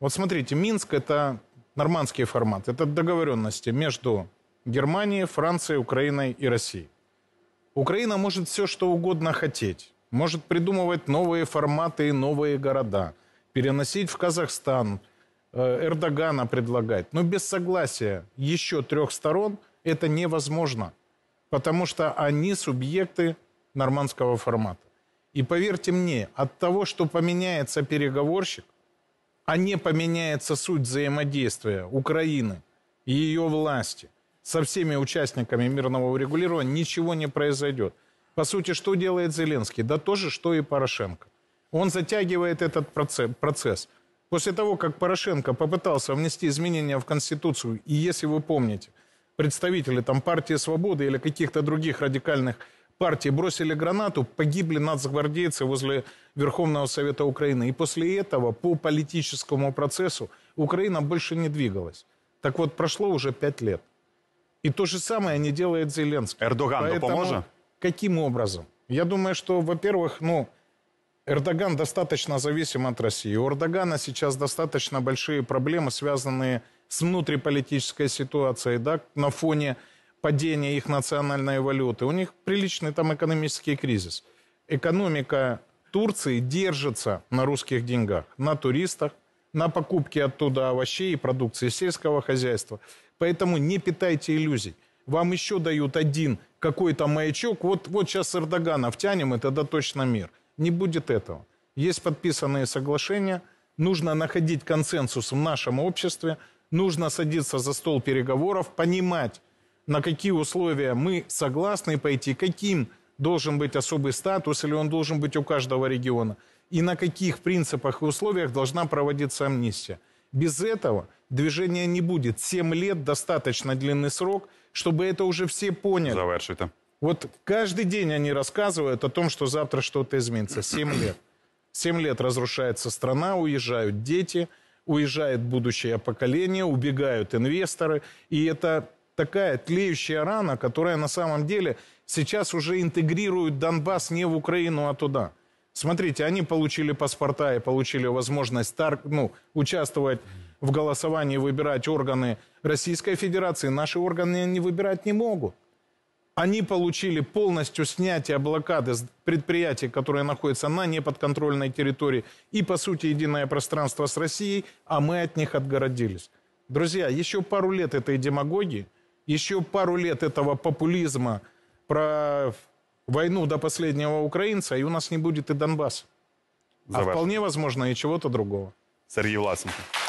Вот смотрите, Минск – это нормандский формат. Это договоренности между Германией, Францией, Украиной и Россией. Украина может все, что угодно хотеть. Может придумывать новые форматы и новые города. Переносить в Казахстан, э, Эрдогана предлагать. Но без согласия еще трех сторон это невозможно. Потому что они субъекты нормандского формата. И поверьте мне, от того, что поменяется переговорщик – а не поменяется суть взаимодействия Украины и ее власти со всеми участниками мирного урегулирования, ничего не произойдет. По сути, что делает Зеленский? Да то же, что и Порошенко. Он затягивает этот процесс. После того, как Порошенко попытался внести изменения в Конституцию, и если вы помните, представители там партии «Свободы» или каких-то других радикальных партии бросили гранату, погибли нацгвардейцы возле Верховного Совета Украины. И после этого по политическому процессу Украина больше не двигалась. Так вот, прошло уже пять лет. И то же самое не делает Зеленский. Эрдоган Поэтому поможет? Каким образом? Я думаю, что, во-первых, ну, Эрдоган достаточно зависим от России. У Эрдогана сейчас достаточно большие проблемы, связанные с внутриполитической ситуацией, да, на фоне падение их национальной валюты, у них приличный там экономический кризис. Экономика Турции держится на русских деньгах, на туристах, на покупке оттуда овощей и продукции сельского хозяйства. Поэтому не питайте иллюзий. Вам еще дают один какой-то маячок. Вот, вот сейчас Эрдогана втянем, и тогда точно мир. Не будет этого. Есть подписанные соглашения. Нужно находить консенсус в нашем обществе. Нужно садиться за стол переговоров, понимать, на какие условия мы согласны пойти, каким должен быть особый статус или он должен быть у каждого региона, и на каких принципах и условиях должна проводиться амнистия. Без этого движения не будет. Семь лет достаточно длинный срок, чтобы это уже все поняли. Завершите. Вот каждый день они рассказывают о том, что завтра что-то изменится. Семь лет. семь лет разрушается страна, уезжают дети, уезжает будущее поколение, убегают инвесторы. И это такая тлеющая рана, которая на самом деле сейчас уже интегрирует Донбасс не в Украину, а туда. Смотрите, они получили паспорта и получили возможность тар... ну, участвовать в голосовании, выбирать органы Российской Федерации. Наши органы не выбирать не могут. Они получили полностью снятие блокады с предприятий, которые находятся на неподконтрольной территории, и, по сути, единое пространство с Россией, а мы от них отгородились. Друзья, еще пару лет этой демагогии – еще пару лет этого популизма про войну до последнего украинца, и у нас не будет и Донбасс. А За а ваше. вполне возможно и чего-то другого. Сергей Власенко.